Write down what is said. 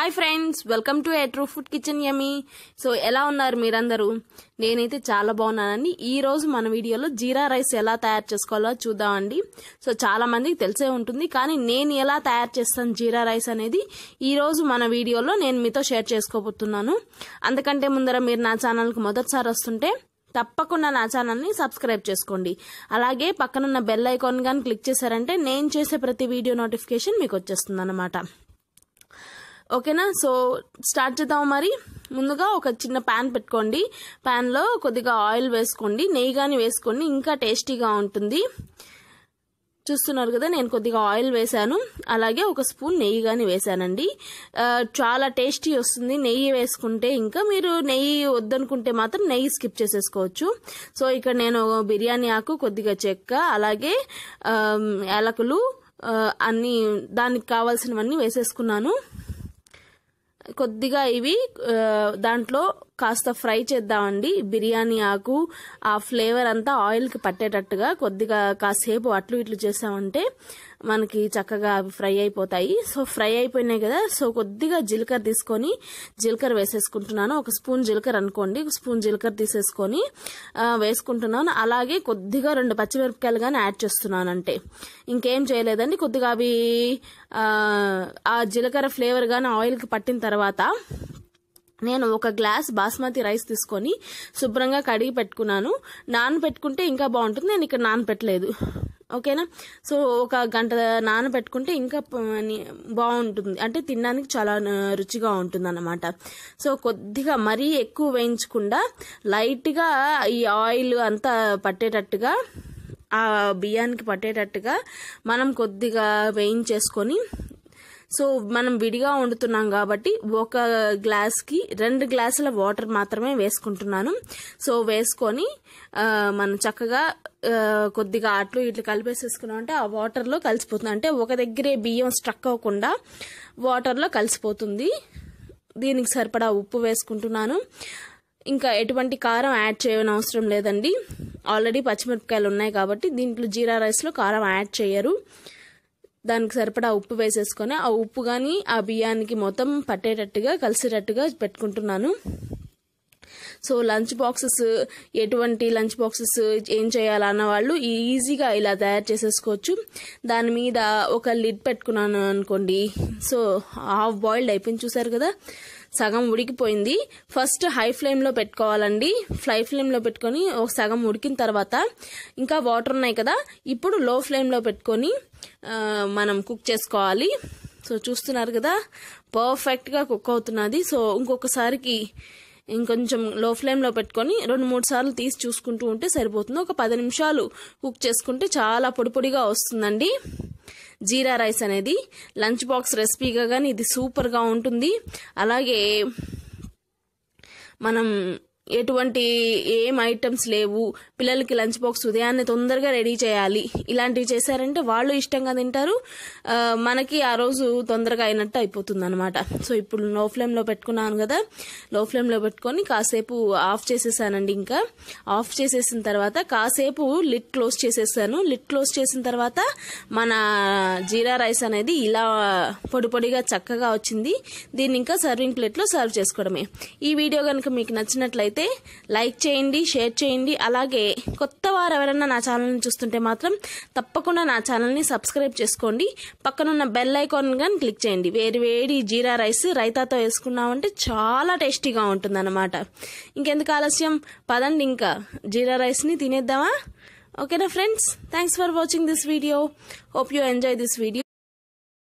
hi friends welcome to ఎట్రూ food kitchen yummy so ఎలా ఉన్నారు మీరందరూ నేనైతే చాలా బాగున్నానండి ఈరోజు మన వీడియోలో జీరా రైస్ ఎలా తయారు చేసుకోవాలో చూద్దామండి సో చాలామందికి తెలిసే ఉంటుంది కానీ నేను ఎలా తయారు చేస్తాను జీరా రైస్ అనేది ఈరోజు మన వీడియోలో నేను మీతో షేర్ చేసుకోబోతున్నాను అందుకంటే ముందర మీరు నా ఛానల్కి మొదటిసారి వస్తుంటే తప్పకుండా నా ఛానల్ని సబ్స్క్రైబ్ చేసుకోండి అలాగే పక్కనున్న బెల్ ఐకాన్ కానీ క్లిక్ చేశారంటే నేను చేసే ప్రతి వీడియో నోటిఫికేషన్ మీకు వచ్చేస్తుంది ఓకేనా సో స్టార్ట్ చేద్దాం మరి ముందుగా ఒక చిన్న ప్యాన్ పెట్టుకోండి ప్యాన్లో కొద్దిగా ఆయిల్ వేసుకోండి నెయ్యి కానీ వేసుకోండి ఇంకా టేస్టీగా ఉంటుంది చూస్తున్నారు కదా నేను కొద్దిగా ఆయిల్ వేశాను అలాగే ఒక స్పూన్ నెయ్యి కానీ వేశానండి చాలా టేస్టీ వస్తుంది నెయ్యి వేసుకుంటే ఇంకా మీరు నెయ్యి వద్దనుకుంటే మాత్రం నెయ్యి స్కిప్ చేసేసుకోవచ్చు సో ఇక్కడ నేను బిర్యానీ ఆకు కొద్దిగా చెక్క అలాగే యాలకులు అన్నీ దానికి కావాల్సినవన్నీ వేసేసుకున్నాను కొద్దిగా ఇవి దాంట్లో కాస్త ఫ్రై చేద్దామండి బిర్యానీ ఆకు ఆ ఫ్లేవర్ అంతా ఆయిల్కి పట్టేటట్టుగా కొద్దిగా కాసేపు అట్లు ఇట్లు చేసామంటే మనకి చక్కగా అవి ఫ్రై అయిపోతాయి సో ఫ్రై అయిపోయినాయి కదా సో కొద్దిగా జీలకర్ర తీసుకొని జీలకర్ర వేసేసుకుంటున్నాను ఒక స్పూన్ జీలకర్ర అనుకోండి ఒక స్పూన్ జీలకర్ర తీసేసుకొని వేసుకుంటున్నాను అలాగే కొద్దిగా రెండు పచ్చిమిరపకాయలు కానీ యాడ్ చేస్తున్నాను అంటే ఇంకేం చేయలేదండి కొద్దిగా అవి ఆ జీలకర్ర ఫ్లేవర్ కానీ ఆయిల్కి పట్టిన తర్వాత నేను ఒక గ్లాస్ బాస్మతి రైస్ తీసుకొని శుభ్రంగా కడిగి పెట్టుకున్నాను నానబెట్టుకుంటే ఇంకా బాగుంటుంది నేను ఇక్కడ నానబెట్టలేదు ఓకేనా సో ఒక గంట నానబెట్టుకుంటే ఇంకా బాగుంటుంది అంటే తినడానికి చాలా రుచిగా ఉంటుంది అనమాట సో కొద్దిగా మరీ ఎక్కువ వేయించకుండా లైట్గా ఈ ఆయిల్ అంతా పట్టేటట్టుగా ఆ బియ్యానికి పట్టేటట్టుగా మనం కొద్దిగా వేయించేసుకొని సో మనం విడిగా వండుతున్నాం కాబట్టి ఒక గ్లాస్కి రెండు గ్లాసుల వాటర్ మాత్రమే వేసుకుంటున్నాను సో వేసుకొని మనం చక్కగా కొద్దిగా అట్లు ఇట్లు కలిపేసేసుకున్నాం అంటే ఆ వాటర్లో కలిసిపోతుంది అంటే ఒక దగ్గరే బియ్యం స్ట్రక్ అవ్వకుండా వాటర్లో కలిసిపోతుంది దీనికి సరిపడా ఉప్పు వేసుకుంటున్నాను ఇంకా ఎటువంటి కారం యాడ్ చేయని అవసరం లేదండి ఆల్రెడీ పచ్చిమిరపకాయలు ఉన్నాయి కాబట్టి దీంట్లో జీరా రైస్లో కారం యాడ్ చేయరు దానికి సరిపడా ఉప్పు వేసేసుకొని ఆ ఉప్పు కానీ ఆ బియ్యానికి మొత్తం పట్టేటట్టుగా కలిసేటట్టుగా పెట్టుకుంటున్నాను సో లంచ్ బాక్సెస్ ఎటువంటి లంచ్ బాక్సెస్ ఏం చేయాలన్న వాళ్ళు ఈజీగా ఇలా తయారు చేసేసుకోవచ్చు దాని మీద ఒక లిడ్ పెట్టుకున్నాను అనుకోండి సో హాఫ్ బాయిల్డ్ అయిపోయింది చూసారు కదా సగం ఉడికిపోయింది ఫస్ట్ హై ఫ్లేమ్లో పెట్టుకోవాలండి ఫ్లై ఫ్లేమ్లో పెట్టుకొని ఒక సగం ఉడికిన తర్వాత ఇంకా వాటర్ ఉన్నాయి కదా ఇప్పుడు లో ఫ్లేమ్లో పెట్టుకొని మనం కుక్ చేసుకోవాలి సో చూస్తున్నారు కదా పర్ఫెక్ట్గా కుక్ అవుతున్నది సో ఇంకొకసారికి ఇంకొంచెం లో ఫ్లేమ్లో పెట్టుకొని రెండు మూడు సార్లు తీసి చూసుకుంటూ ఉంటే సరిపోతుంది ఒక పది నిమిషాలు కుక్ చేసుకుంటే చాలా పొడి పొడిగా వస్తుందండి జీరా రైస్ అనేది లంచ్ బాక్స్ రెసిపీగా కానీ ఇది సూపర్గా ఉంటుంది అలాగే మనం ఎటువంటి ఏం ఐటమ్స్ లేవు పిల్లలకి లంచ్ బాక్స్ ఉదయాన్నే తొందరగా రెడీ చేయాలి ఇలాంటివి చేశారంటే వాళ్ళు ఇష్టంగా తింటారు మనకి ఆ రోజు తొందరగా అయినట్టు అయిపోతుంది అనమాట సో ఇప్పుడు లో ఫ్లేమ్లో పెట్టుకున్నాను కదా లో ఫ్లేమ్లో పెట్టుకొని కాసేపు ఆఫ్ చేసేసానండి ఇంకా ఆఫ్ చేసేసిన తర్వాత కాసేపు లిట్ క్లోజ్ చేసేసాను లిట్ క్లోజ్ చేసిన తర్వాత మన జీరా రైస్ అనేది ఇలా పొడి పొడిగా చక్కగా వచ్చింది దీన్ని ఇంకా సర్వింగ్ ప్లేట్లో సర్వ్ చేసుకోవడమే ఈ వీడియో కనుక మీకు నచ్చినట్లయితే నచ్చితే లైక్ చేయండి షేర్ చేయండి అలాగే కొత్త వారు ఎవరైనా నా ఛానల్ని చూస్తుంటే మాత్రం తప్పకుండా నా ఛానల్ని సబ్స్క్రైబ్ చేసుకోండి పక్కనున్న బెల్ ఐకాన్ కానీ క్లిక్ చేయండి వేడి వేడి జీరా రైస్ రైతాతో వేసుకున్నామంటే చాలా టేస్టీగా ఉంటుందన్నమాట ఇంకెందుకు ఆలస్యం పదండి ఇంకా జీరా రైస్ని తినేద్దామా ఓకేనా friends thanks for watching this video hope you enjoy this video